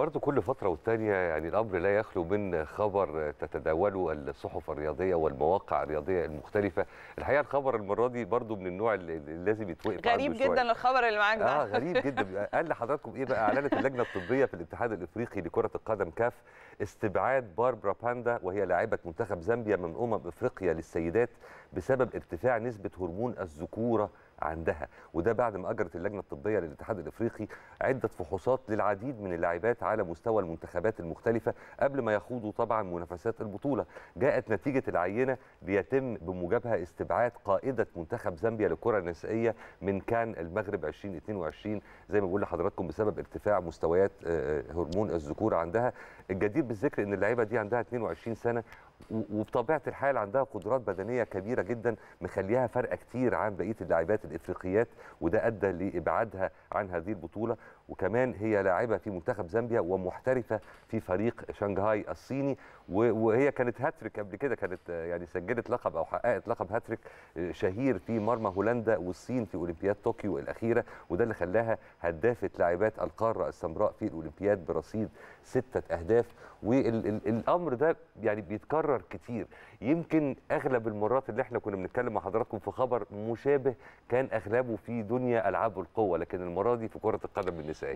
برضه كل فترة والتانية يعني الأمر لا يخلو من خبر تتداوله الصحف الرياضية والمواقع الرياضية المختلفة الحقيقة الخبر المرة دي برضه من النوع اللي لازم يتوقف غريب جدا شوية. الخبر اللي معاك ده آه غريب جدا قال لحضراتكم إيه بقى أعلنت اللجنة الطبية في الاتحاد الإفريقي لكرة القدم كاف استبعاد باربرا باندا وهي لاعبة منتخب زامبيا من أمم إفريقيا للسيدات بسبب ارتفاع نسبة هرمون الذكورة عندها وده بعد ما أجرت اللجنة الطبية للاتحاد الإفريقي عدة فحوصات للعديد من اللاعبات على مستوى المنتخبات المختلفة قبل ما يخوضوا طبعا منافسات البطولة جاءت نتيجة العينة ليتم بموجبها استبعاد قائدة منتخب زامبيا للكرة النسائية من كان المغرب 2022 زي ما بقول لحضراتكم بسبب ارتفاع مستويات آه، آه، هرمون الذكور عندها الجدير بالذكر ان اللعيبة دي عندها 22 سنة وبطبيعه الحال عندها قدرات بدنيه كبيره جدا مخليها فرق كتير عن بقيه اللاعبات الافريقيات وده ادى لابعادها عن هذه البطوله وكمان هي لاعبه في منتخب زامبيا ومحترفه في فريق شنغهاي الصيني وهي كانت هاتريك قبل كده كانت يعني سجلت لقب او حققت لقب هاتريك آه، شهير في مرمى هولندا والصين في اولمبياد طوكيو الاخيره وده اللي خلاها هدافه لاعبات القاره السمراء في الاولمبياد برصيد سته اهداف والامر ده يعني بيتكرر بيتكرر كتير يمكن اغلب المرات اللي احنا كنا بنتكلم مع حضراتكم في خبر مشابه كان اغلبه في دنيا العاب القوه لكن المره دي في كره القدم النسائيه